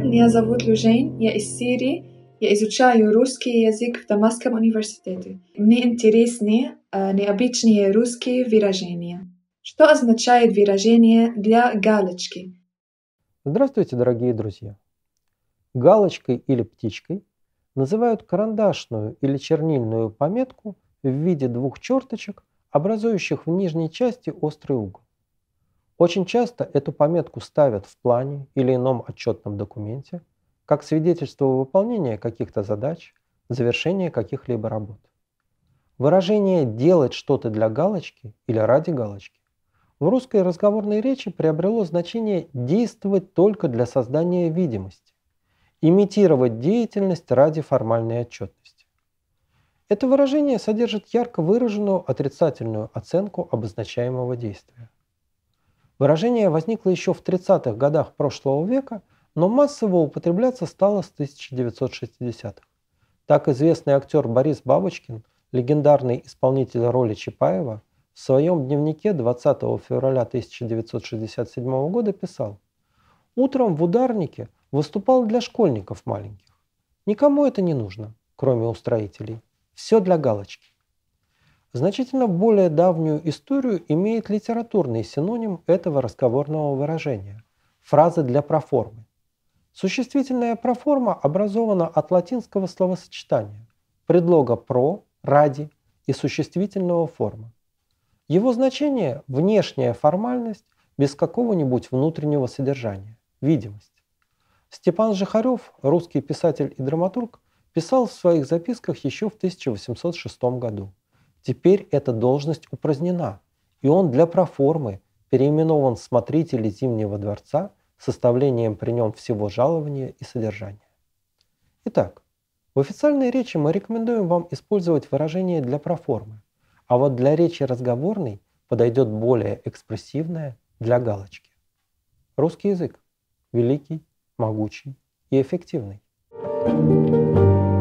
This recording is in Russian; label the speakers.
Speaker 1: Меня зовут Лужейн, я из Сирии. Я изучаю русский язык в Дамасском университете. Мне интересны э, необычные русские выражения. Что означает выражение для галочки?
Speaker 2: Здравствуйте, дорогие друзья! Галочкой или птичкой называют карандашную или чернильную пометку в виде двух черточек – образующих в нижней части острый угол. Очень часто эту пометку ставят в плане или ином отчетном документе как свидетельство выполнения каких-то задач, завершения каких-либо работ. Выражение «делать что-то для галочки» или «ради галочки» в русской разговорной речи приобрело значение «действовать только для создания видимости», имитировать деятельность ради формальной отчетности. Это выражение содержит ярко выраженную отрицательную оценку обозначаемого действия. Выражение возникло еще в 30-х годах прошлого века, но массово употребляться стало с 1960-х. Так известный актер Борис Бабочкин, легендарный исполнитель роли Чапаева, в своем дневнике 20 февраля 1967 года писал «Утром в ударнике выступал для школьников маленьких. Никому это не нужно, кроме устроителей. Все для галочки. Значительно более давнюю историю имеет литературный синоним этого разговорного выражения – фраза для проформы. Существительная проформа образована от латинского словосочетания – предлога «про», «ради» и существительного форма. Его значение – внешняя формальность без какого-нибудь внутреннего содержания – видимость. Степан Жихарев, русский писатель и драматург – писал в своих записках еще в 1806 году. Теперь эта должность упразднена, и он для проформы переименован смотрителем Зимнего дворца составлением при нем всего жалования и содержания. Итак, в официальной речи мы рекомендуем вам использовать выражение для проформы, а вот для речи разговорной подойдет более экспрессивное для галочки. Русский язык – великий, могучий и эффективный. thank you